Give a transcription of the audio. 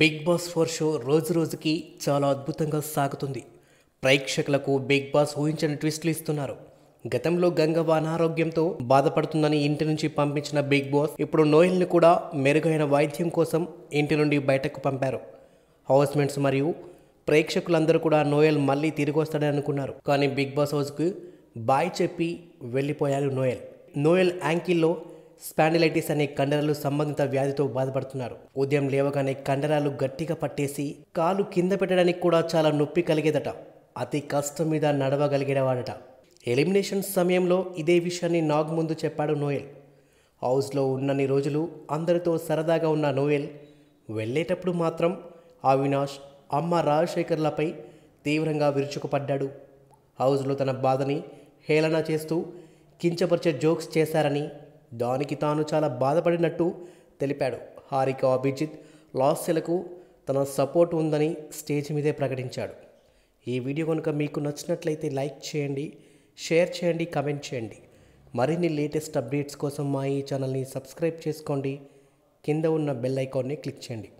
big boss four show రోజు రోజుకి చాలా అద్భుతంగా సాగుతుంది ప్రేక్షకులకు బిగ్ బాస్ ఊహించని ట్విస్ట్లు ఇస్తున్నారు గతంలో గంగవ్వ అనారోగ్యంతో బాధపడుతుందని ఇంటి నుంచి పంపించిన బిగ్ బాస్ ఇప్పుడు నోయల్ని కూడా మెరుగైన వైద్యం కోసం ఇంటి నుండి బయటకు పంపారు హౌస్మెంట్స్ మరియు ప్రేక్షకులందరూ కూడా నోయల్ మళ్ళీ తిరిగి వస్తాడని అనుకున్నారు కానీ బిగ్ బాస్ హౌస్కి బాయ్ చెప్పి వెళ్ళిపోయారు నోయల్ నోయల్ యాంకిల్లో స్పాండిలైటిస్ అనే కండరాలు సంబంధిత వ్యాధితో బాధపడుతున్నారు ఉదయం లేవగానే కండరాలు గట్టిగా పట్టేసి కాలు కింద పెట్టడానికి కూడా చాలా నొప్పి కలిగేదట అతి కష్టం మీద నడవగలిగేవాడట ఎలిమినేషన్ సమయంలో ఇదే విషయాన్ని నాగ్ ముందు చెప్పాడు నోయల్ హౌస్లో ఉన్నన్ని రోజులు అందరితో సరదాగా ఉన్న నోయల్ వెళ్ళేటప్పుడు మాత్రం అవినాష్ అమ్మ రాజశేఖర్లపై తీవ్రంగా విరుచుకుపడ్డాడు హౌస్లో తన బాధని హేళన చేస్తూ కించపరిచే జోక్స్ చేశారని దానికి తాను చాలా బాధపడినట్టు తెలిపాడు హారిక అభిజిత్ లాస్యలకు తన సపోర్ట్ ఉందని స్టేజ్ మీదే ప్రకటించాడు ఈ వీడియో కనుక మీకు నచ్చినట్లయితే లైక్ చేయండి షేర్ చేయండి కమెంట్ చేయండి మరిన్ని లేటెస్ట్ అప్డేట్స్ కోసం మా ఈ ఛానల్ని సబ్స్క్రైబ్ చేసుకోండి కింద ఉన్న బెల్ ఐకాన్ని క్లిక్ చేయండి